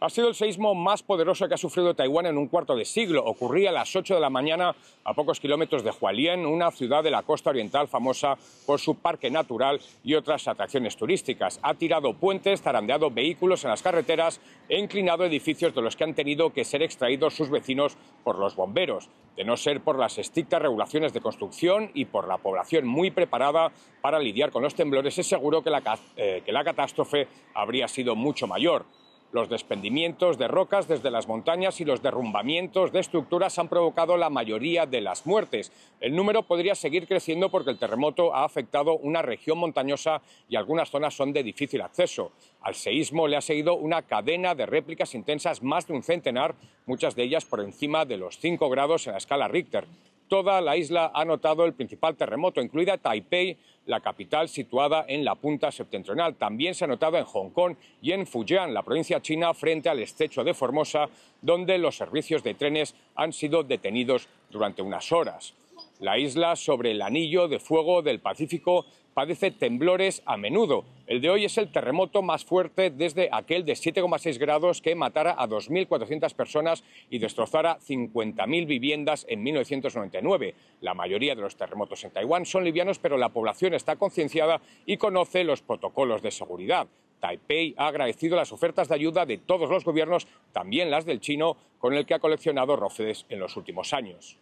ha sido el seísmo más poderoso que ha sufrido Taiwán en un cuarto de siglo. Ocurría a las 8 de la mañana a pocos kilómetros de Hualien, una ciudad de la costa oriental famosa por su parque natural y otras atracciones turísticas. Ha tirado puentes, tarandeado vehículos en las carreteras e inclinado edificios de los que han tenido que ser extraídos sus vecinos por los bomberos, de no ser por las estrictas regulaciones de construcción y por la población muy preparada para lidiar con los temblores, es seguro que la eh, catástrofe habría sido mucho mayor. Los desprendimientos de rocas desde las montañas y los derrumbamientos de estructuras han provocado la mayoría de las muertes. El número podría seguir creciendo porque el terremoto ha afectado una región montañosa y algunas zonas son de difícil acceso. Al seísmo le ha seguido una cadena de réplicas intensas, más de un centenar, muchas de ellas por encima de los 5 grados en la escala Richter. Toda la isla ha notado el principal terremoto, incluida Taipei, la capital situada en la punta septentrional. También se ha notado en Hong Kong y en Fujian, la provincia china, frente al estrecho de Formosa, donde los servicios de trenes han sido detenidos durante unas horas. La isla sobre el anillo de fuego del Pacífico padece temblores a menudo. El de hoy es el terremoto más fuerte desde aquel de 7,6 grados que matara a 2.400 personas y destrozara 50.000 viviendas en 1999. La mayoría de los terremotos en Taiwán son livianos, pero la población está concienciada y conoce los protocolos de seguridad. Taipei ha agradecido las ofertas de ayuda de todos los gobiernos, también las del chino, con el que ha coleccionado roces en los últimos años.